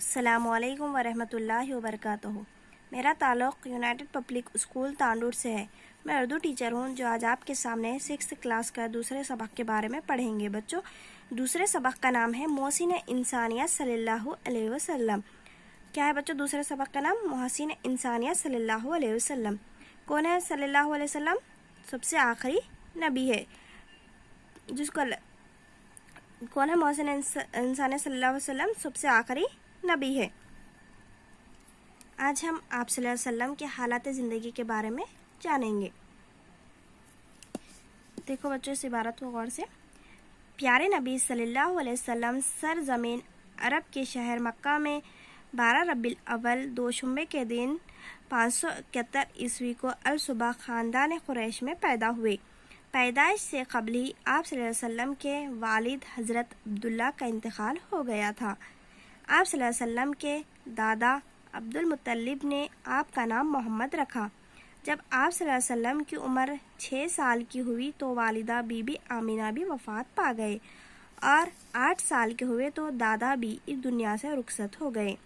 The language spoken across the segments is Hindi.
अल्लाम वरहमल वरक मेरा ताल्लुक़ यूनाइटेड पब्लिक स्कूल तांडूर से है मैं उर्दू टीचर हूँ जो आज आपके सामने सिक्स क्लास का दूसरे सबक के बारे में पढ़ेंगे बच्चों दूसरे सबक का नाम है मोहसिन इंसानियत सल्लल्लाहु अलैहि वसल्लम क्या है बच्चों दूसरे सबक का नाम मोहसिन इंसानिया सल्लल्लाहु अलैहि वसल्लम कौन है सल्लल्लाहु अलैहि वसल्लम सबसे आखिरी नबी है जिसको कौन है मोहसिन इंसानिया सल्लल्लाहु अलैहि वसल्लम सबसे आखिरी नबी है आज हम आप सल्लम के हालात ज़िंदगी के बारे में जानेंगे देखो बच्चों इस इबारत को गौर से प्यारे नबी सल्लल्लाहु अलैहि वसल्लम सर ज़मीन अरब के शहर मक्का में बारह रबी अव्वल दो शुम्बे के दिन पाँच सौ इकहत्तर ईस्वी को अल सुबह ख़ानदान क्रैश में पैदा हुए पैदाइश से आप सल्लल्लाहु आप वसल्लम के वालिद हज़रत अब्दुल्ला का इंतकाल हो गया था आप वसल्लम के दादा अब्दुल मुतलब ने आपका नाम मोहम्मद रखा जब आप वसल्लम की उम्र छः साल की हुई तो वालिदा बीबी आमिना भी वफात पा गए और आठ साल के हुए तो दादा भी इस दुनिया से रुखसत हो गए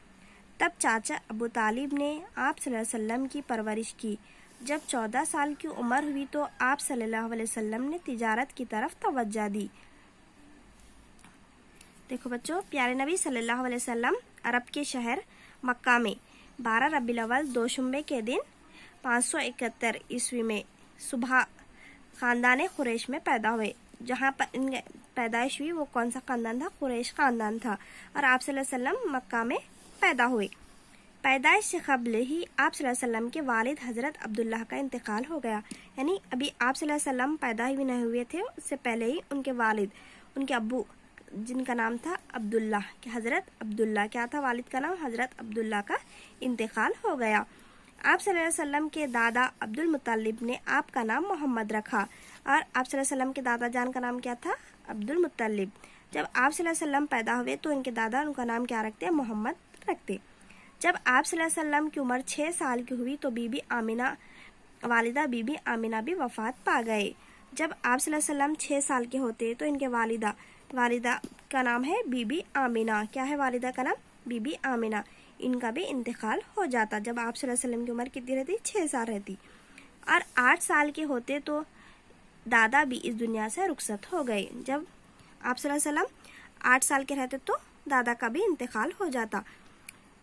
तब चाचा अबू तालिब ने आप वसल्लम की परवरिश की जब चौदह साल की उम्र हुई तो आप सल्लल्लाहु अलैहि वसल्लम ने तिजारत की तरफ तवज्जा दी देखो बच्चों प्यारे नबी सल्लल्लाहु अलैहि वसल्लम अरब के शहर मक्का में 12 रबी अवल दो शुम्बे के दिन 571 ईस्वी में सुबह खानदान कुरेश में पैदा हुए जहाँ पर इन पैदाइश हुई वो कौन सा खानदान था कुरेश खानदान था और आप सल्लम मक्का में पैदा हुए पैदाइश से कबल ही आप सल्लम के वालिद हज़रत अब्दुल्ला का इंतकाल हो गया यानी अभी आप सल्लम पैदा ही नहीं हुए थे उससे पहले ही उनके वालिद उनके अबू जिनका नाम था अब्दुल्ला कि हज़रत अब्दुल्ला क्या था वालिद का नाम हज़रत अब्दुल्ला का इंतकाल हो गया आप वसल्लम के दादा अब्दुल मुतालिब ने आपका नाम मोहम्मद रखा और आप वसल्लम के दादा जान का नाम क्या था अब्दुल मुतालिब जब आप वसल्लम पैदा हुए तो इनके दादा उनका नाम क्या रखते हैं मोहम्मद रखते जब आप वसल्लम की उम्र छः साल की हुई तो बीबी आमिना वालिदा बीबी आमिना भी वफात पा गए जब आप वसल्लम छः साल के होते तो इनके वालिदा वालिदा का नाम है बीबी आमिना क्या है वालिदा का नाम बीबी आमिना इनका भी इंतकाल हो जाता जब आप सल्लम की उम्र कितनी रहती छः साल रहती और आठ साल के होते तो दादा भी इस दुनिया से रुखसत हो गए जब आप वसल्लम आठ साल के रहते तो दादा का भी इंतकाल हो जाता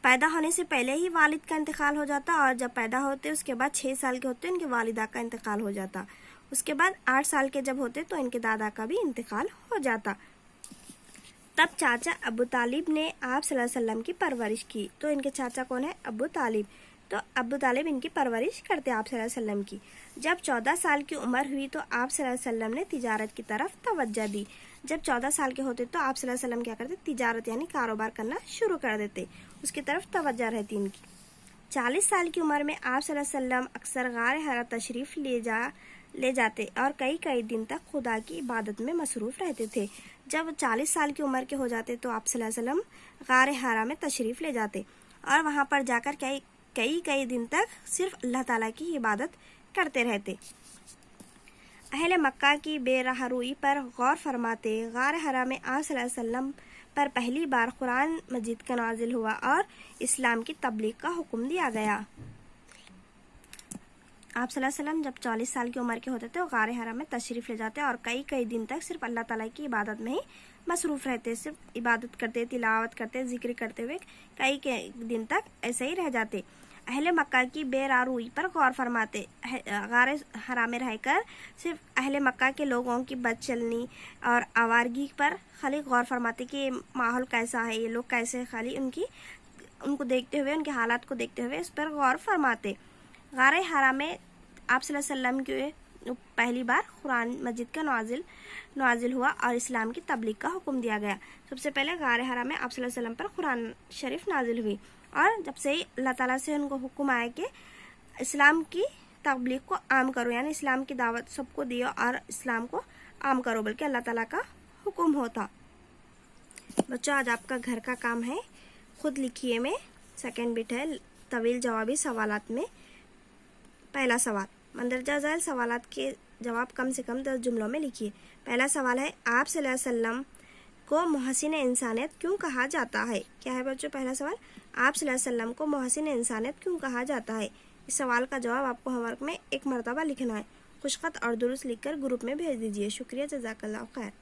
पैदा होने से पहले ही वालिद का इंतकाल हो जाता और जब पैदा होते उसके बाद छः साल के होते इनके वालिदा का इंतकाल हो जाता उसके बाद आठ साल के जब होते तो इनके दादा का भी इंतकाल हो जाता तब चाचा अबू तालिब ने आप वसल्लम की परवरिश की तो इनके चाचा कौन है अबू तालिब तो अबू तालिब इनकी परवरिश करते आप वसल्लम की जब चौदह साल की उम्र हुई तो आप वसल्लम ने तिजारत की तरफ तवज्जा दी जब चौदह साल के होते तो आप वसल्लम क्या करते तिजारत यानी कारोबार करना शुरू कर देते उसकी तरफ तवज्जा रहती इनकी चालीस साल की उम्र में आप वसल्लम अक्सर गार हरा तशरीफ ले जा ले जाते और कई कई दिन तक खुदा की इबादत में मसरूफ रहते थे जब चालीस साल की उम्र के हो जाते तो आप वसल्लम गार हारा में तशरीफ़ ले जाते और वहाँ पर जाकर कई कई कई दिन तक सिर्फ अल्लाह ताला की इबादत करते रहते अहल मक्का की बेरहरुई पर गौर फरमाते गार हरा में आसम पर पहली बार कुरान मजीद का नाजिल हुआ और इस्लाम की तबलीग का हुक्म दिया गया आप सल्लम जब चालीस साल की उम्र के होते थे वो गार हरा में तशरीफ़ ले जाते और कई कई दिन तक सिर्फ अल्लाह ताला की इबादत में ही मसरूफ़ रहते सिर्फ इबादत करते तिलावत करते जिक्र करते हुए कई कई दिन तक ऐसे ही रह जाते अहल मक्का की बेरारूई पर गौर फरमाते गार हरा में रहकर सिर्फ अहल मक्का के लोगों की बद चलनी और आवारगी पर खाली गौर फरमाते कि माहौल कैसा है ये लोग कैसे खाली उनकी उनको देखते हुए उनके हालात को देखते हुए इस पर गौर फरमाते गार हरा में आप सल्लम के पहली बार कुरान मस्जिद का नाजिल नाजिल हुआ और इस्लाम की तबलीग का हुक्म दिया गया सबसे पहले गार हरा में आप पर कुरान शरीफ नाजिल हुई और जब से ही अल्लाह तला से उनको हुक्म आया कि इस्लाम की तबलीग को आम करो यानी इस्लाम की दावत सबको दियो और इस्लाम को आम करो बल्कि अल्लाह ताला का हुक्म होता बच्चों आज आपका घर का काम है खुद लिखिए में सेकेंड बिट है तवील जवाबी सवालत में पहला सवाल मंदरजा जैल सवाल के जवाब कम से कम दस जुमलों में लिखिए पहला सवाल है आप सल्लम को महसिन इंसानियत क्यों कहा जाता है क्या है बच्चों पहला सवाल आप सल्लम को मोहसिन इंसानियत क्यों कहा जाता है इस सवाल का जवाब आपको होमवर्क में एक मरतबा लिखना है खुशखत और दुरुस्त लिखकर ग्रुप में भेज दीजिए शुक्रिया जजाकल्ला खैर